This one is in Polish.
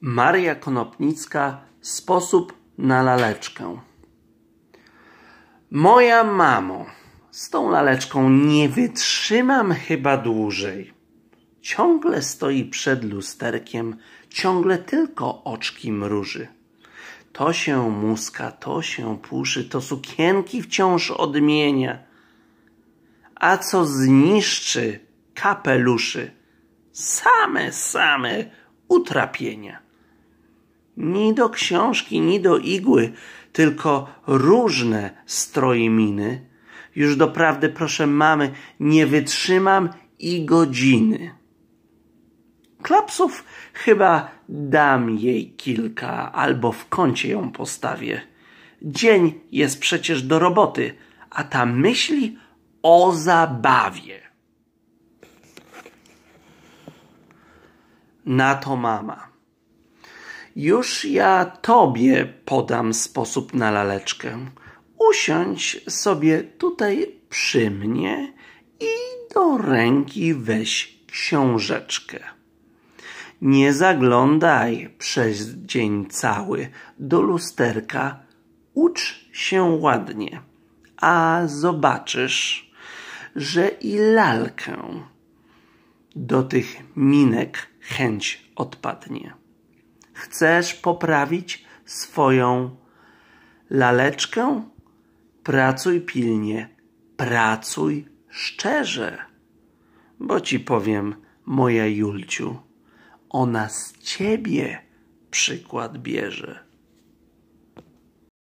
Maria Konopnicka Sposób na laleczkę. Moja mamo, z tą laleczką nie wytrzymam chyba dłużej. Ciągle stoi przed lusterkiem, ciągle tylko oczki mruży. To się muska, to się puszy, to sukienki wciąż odmienia. A co zniszczy kapeluszy? Same, same utrapienia. Ni do książki, ni do igły, tylko różne stroje miny. Już doprawdy, proszę mamy, nie wytrzymam i godziny. Klapsów chyba dam jej kilka, albo w kącie ją postawię. Dzień jest przecież do roboty, a ta myśli o zabawie. Na to mama. Już ja tobie podam sposób na laleczkę. Usiądź sobie tutaj przy mnie i do ręki weź książeczkę. Nie zaglądaj przez dzień cały do lusterka, ucz się ładnie, a zobaczysz, że i lalkę do tych minek chęć odpadnie. Chcesz poprawić swoją laleczkę? Pracuj pilnie, pracuj szczerze. Bo ci powiem, moja Julciu, ona z ciebie przykład bierze.